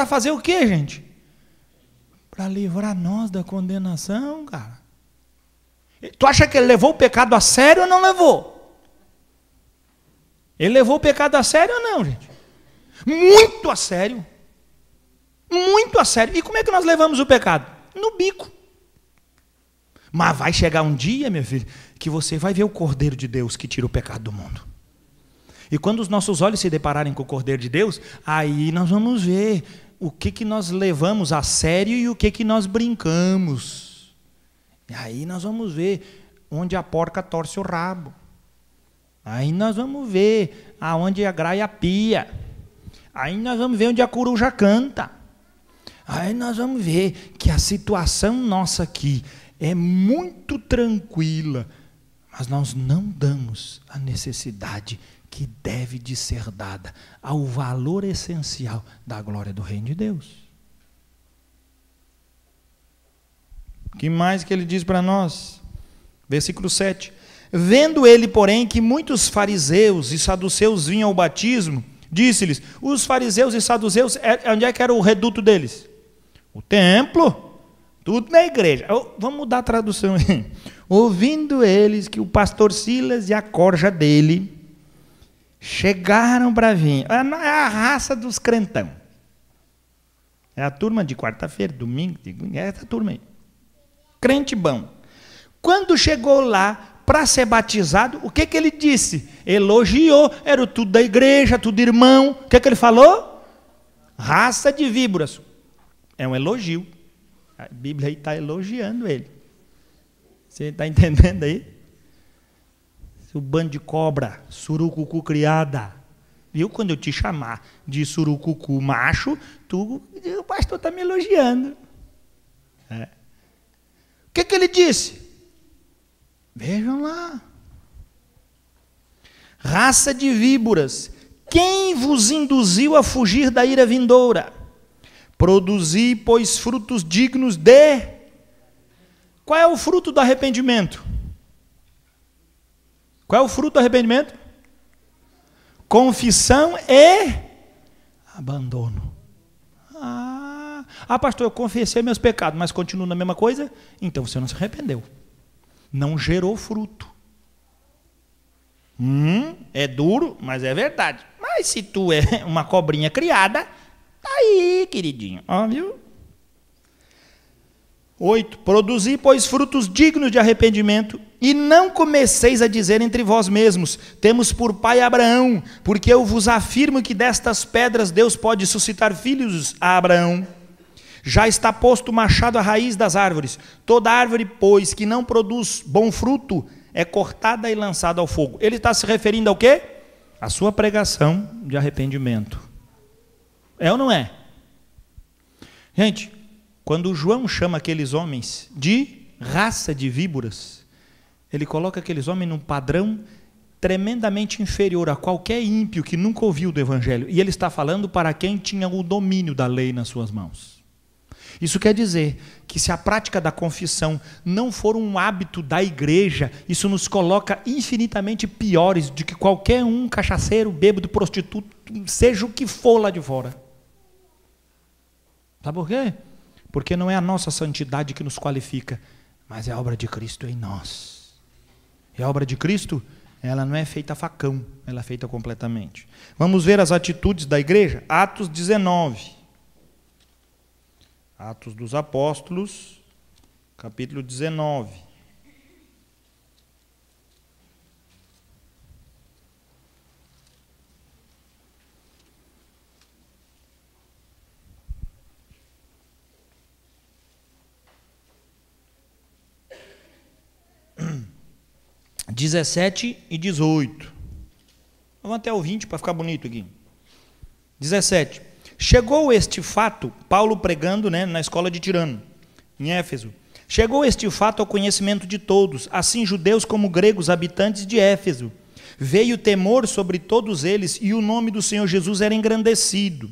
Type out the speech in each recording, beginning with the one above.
para fazer o quê, gente? Para livrar nós da condenação, cara. Tu acha que ele levou o pecado a sério ou não levou? Ele levou o pecado a sério ou não, gente? Muito a sério. Muito a sério. E como é que nós levamos o pecado? No bico. Mas vai chegar um dia, meu filho, que você vai ver o Cordeiro de Deus que tira o pecado do mundo. E quando os nossos olhos se depararem com o Cordeiro de Deus, aí nós vamos ver o que, que nós levamos a sério e o que, que nós brincamos. E aí nós vamos ver onde a porca torce o rabo. Aí nós vamos ver aonde a graia pia. Aí nós vamos ver onde a coruja canta. Aí nós vamos ver que a situação nossa aqui é muito tranquila, mas nós não damos a necessidade de que deve de ser dada ao valor essencial da glória do reino de Deus. O que mais que ele diz para nós? Versículo 7. Vendo ele, porém, que muitos fariseus e saduceus vinham ao batismo, disse-lhes: Os fariseus e saduceus, é, onde é que era o reduto deles? O templo, tudo na igreja. Oh, vamos mudar a tradução. Ouvindo eles que o pastor Silas e a corja dele Chegaram para vir. É, é a raça dos crentão. É a turma de quarta-feira, domingo, é essa turma aí. Crente bom. Quando chegou lá para ser batizado, o que, que ele disse? Elogiou, era tudo da igreja, tudo irmão. O que, que ele falou? Raça de víboras. É um elogio. A Bíblia aí está elogiando ele. Você está entendendo aí? Seu bando de cobra, surucucu criada. Viu? Quando eu te chamar de surucucu macho, tu, o pastor está me elogiando. É. O que, que ele disse? Vejam lá. Raça de víboras, quem vos induziu a fugir da ira vindoura? Produzi, pois, frutos dignos de. Qual é o fruto do arrependimento? Qual é o fruto do arrependimento? Confissão e abandono. Ah, ah, pastor, eu confessei meus pecados, mas continuo na mesma coisa? Então você não se arrependeu. Não gerou fruto. Hum, é duro, mas é verdade. Mas se tu é uma cobrinha criada, tá aí, queridinho. Ó, viu? 8. Produzi, pois, frutos dignos de arrependimento, e não comeceis a dizer entre vós mesmos: Temos por pai Abraão, porque eu vos afirmo que destas pedras Deus pode suscitar filhos a Abraão. Já está posto o machado à raiz das árvores. Toda árvore, pois, que não produz bom fruto, é cortada e lançada ao fogo. Ele está se referindo ao quê? A sua pregação de arrependimento. É ou não é? Gente, quando João chama aqueles homens de raça de víboras, ele coloca aqueles homens num padrão tremendamente inferior a qualquer ímpio que nunca ouviu do Evangelho. E ele está falando para quem tinha o domínio da lei nas suas mãos. Isso quer dizer que se a prática da confissão não for um hábito da igreja, isso nos coloca infinitamente piores do que qualquer um cachaceiro, bêbado, prostituto, seja o que for lá de fora. Sabe por quê? Porque não é a nossa santidade que nos qualifica, mas é a obra de Cristo em nós. E a obra de Cristo, ela não é feita a facão, ela é feita completamente. Vamos ver as atitudes da igreja? Atos 19. Atos dos Apóstolos, capítulo 19. 17 e 18. Vamos até o 20 para ficar bonito aqui. 17. Chegou este fato, Paulo pregando né, na escola de Tirano, em Éfeso. Chegou este fato ao conhecimento de todos, assim judeus como gregos, habitantes de Éfeso. Veio temor sobre todos eles e o nome do Senhor Jesus era engrandecido.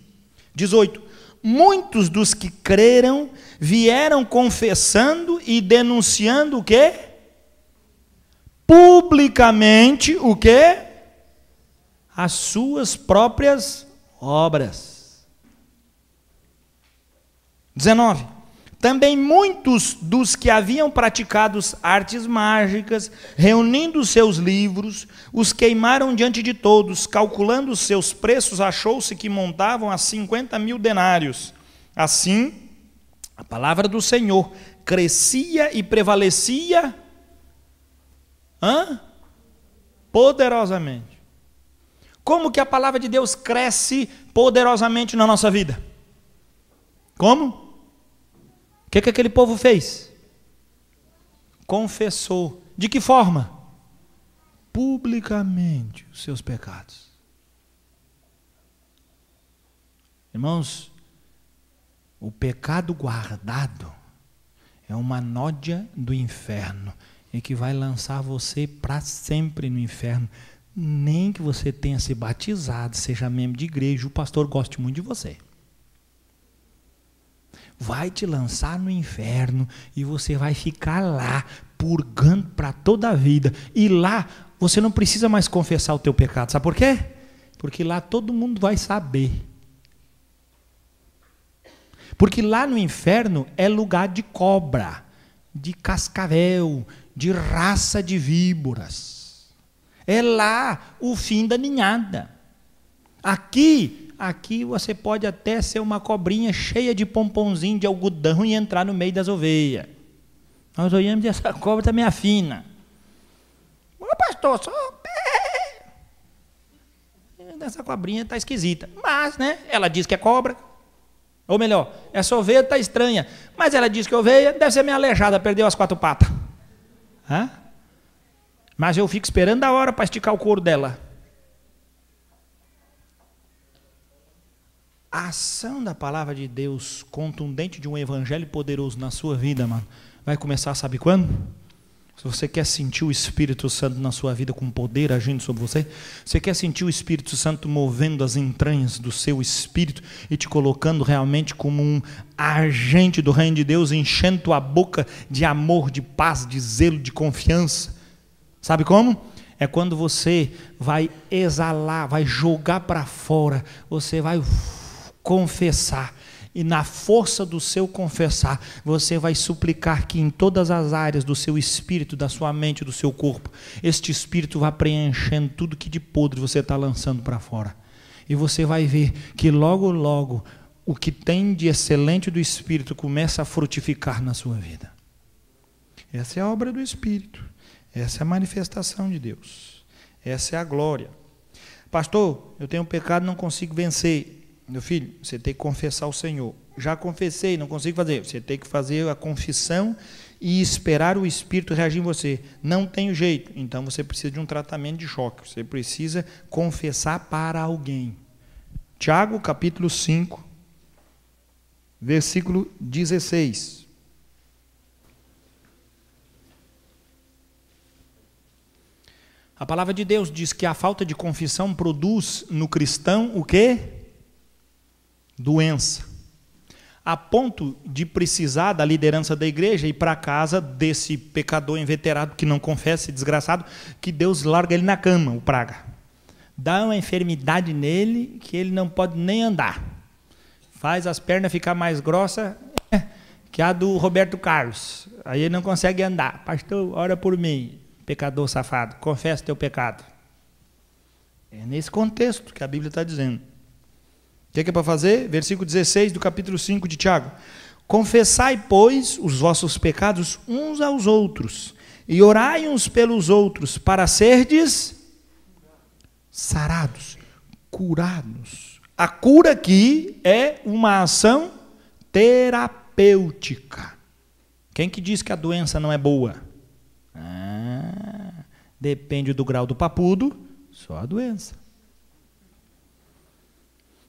18. Muitos dos que creram vieram confessando e denunciando o quê? publicamente o que? As suas próprias obras. 19. Também muitos dos que haviam praticado artes mágicas, reunindo seus livros, os queimaram diante de todos, calculando seus preços, achou-se que montavam a 50 mil denários. Assim, a palavra do Senhor crescia e prevalecia Hã? Poderosamente. Como que a palavra de Deus cresce poderosamente na nossa vida? Como? O que, que aquele povo fez? Confessou. De que forma? Publicamente os seus pecados. Irmãos, o pecado guardado é uma nódia do inferno e que vai lançar você para sempre no inferno. Nem que você tenha se batizado, seja membro de igreja, o pastor goste muito de você. Vai te lançar no inferno e você vai ficar lá purgando para toda a vida. E lá você não precisa mais confessar o teu pecado. Sabe por quê? Porque lá todo mundo vai saber. Porque lá no inferno é lugar de cobra, de cascavel, de raça de víboras. É lá o fim da ninhada. Aqui, aqui você pode até ser uma cobrinha cheia de pomponzinho de algodão e entrar no meio das ovelhas. Nós olhamos e essa cobra está meia fina. Ô pastor, só essa cobrinha está esquisita. Mas, né, ela diz que é cobra. Ou melhor, essa ovelha está estranha. Mas ela diz que é ovelha deve ser meio aleijada, perdeu as quatro patas. Hã? Mas eu fico esperando a hora para esticar o couro dela. A ação da palavra de Deus contundente de um evangelho poderoso na sua vida, mano, vai começar, sabe quando? Se você quer sentir o Espírito Santo na sua vida com poder agindo sobre você, você quer sentir o Espírito Santo movendo as entranhas do seu espírito e te colocando realmente como um agente do reino de Deus, enchendo tua boca de amor, de paz, de zelo, de confiança. Sabe como? É quando você vai exalar, vai jogar para fora, você vai confessar e na força do seu confessar, você vai suplicar que em todas as áreas do seu espírito, da sua mente, do seu corpo, este espírito vá preenchendo tudo que de podre você está lançando para fora. E você vai ver que logo, logo, o que tem de excelente do espírito começa a frutificar na sua vida. Essa é a obra do espírito. Essa é a manifestação de Deus. Essa é a glória. Pastor, eu tenho um pecado, não consigo vencer. Meu filho, você tem que confessar ao Senhor. Já confessei, não consigo fazer. Você tem que fazer a confissão e esperar o Espírito reagir em você. Não tem jeito. Então você precisa de um tratamento de choque. Você precisa confessar para alguém. Tiago capítulo 5, versículo 16. A palavra de Deus diz que a falta de confissão produz no cristão o quê? doença, a ponto de precisar da liderança da igreja e para casa desse pecador inveterado que não confessa, desgraçado, que Deus larga ele na cama, o praga. Dá uma enfermidade nele que ele não pode nem andar. Faz as pernas ficar mais grossas é, que a do Roberto Carlos. Aí ele não consegue andar. Pastor, ora por mim, pecador safado, confessa teu pecado. É nesse contexto que a Bíblia está dizendo. O que é, que é para fazer? Versículo 16 do capítulo 5 de Tiago. Confessai, pois, os vossos pecados uns aos outros, e orai uns pelos outros, para serdes sarados, curados. A cura aqui é uma ação terapêutica. Quem que diz que a doença não é boa? Ah, depende do grau do papudo, só a doença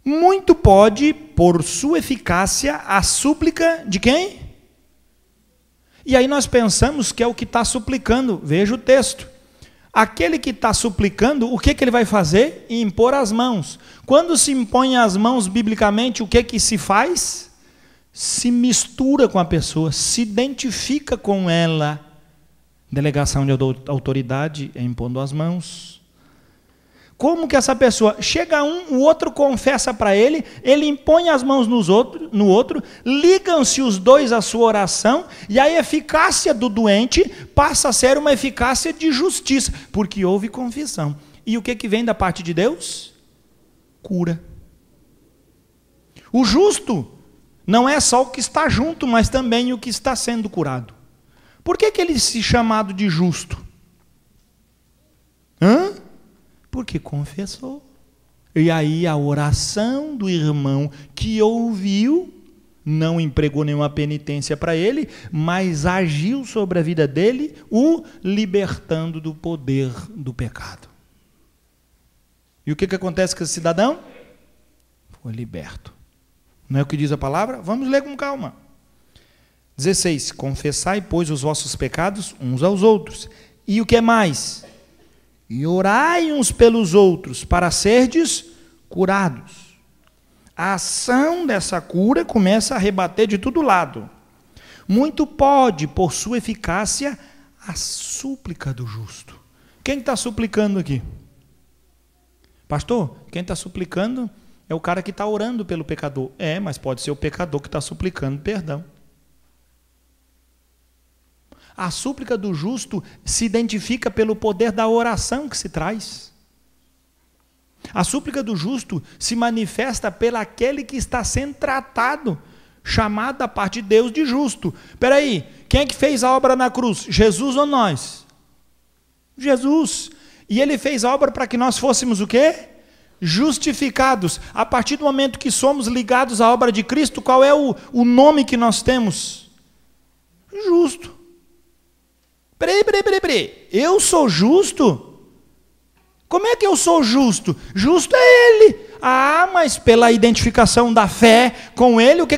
muito pode, por sua eficácia, a súplica de quem? E aí nós pensamos que é o que está suplicando. Veja o texto. Aquele que está suplicando, o que, que ele vai fazer? Impor as mãos. Quando se impõe as mãos biblicamente, o que, que se faz? Se mistura com a pessoa, se identifica com ela. Delegação de autoridade é impondo as mãos como que essa pessoa chega um, o outro confessa para ele, ele impõe as mãos nos outro, no outro, ligam-se os dois à sua oração, e a eficácia do doente passa a ser uma eficácia de justiça, porque houve confissão. E o que, que vem da parte de Deus? Cura. O justo não é só o que está junto, mas também o que está sendo curado. Por que, que ele é se chamado de justo? Hã? Porque confessou. E aí a oração do irmão que ouviu não empregou nenhuma penitência para ele, mas agiu sobre a vida dele, o libertando do poder do pecado. E o que, que acontece com esse cidadão? Foi liberto. Não é o que diz a palavra? Vamos ler com calma. 16. Confessai, pois, os vossos pecados uns aos outros. E o que mais? e orai uns pelos outros para serdes curados. A ação dessa cura começa a rebater de todo lado. Muito pode, por sua eficácia, a súplica do justo. Quem está suplicando aqui? Pastor, quem está suplicando é o cara que está orando pelo pecador. É, mas pode ser o pecador que está suplicando perdão. A súplica do justo se identifica pelo poder da oração que se traz. A súplica do justo se manifesta pelo aquele que está sendo tratado, chamado da parte de Deus de justo. Espera aí, quem é que fez a obra na cruz? Jesus ou nós? Jesus. E ele fez a obra para que nós fôssemos o quê? Justificados. A partir do momento que somos ligados à obra de Cristo, qual é o, o nome que nós temos? Justo. Peraí, peraí, peraí, peraí. Eu sou justo? Como é que eu sou justo? Justo é ele. Ah, mas pela identificação da fé com ele, o que, que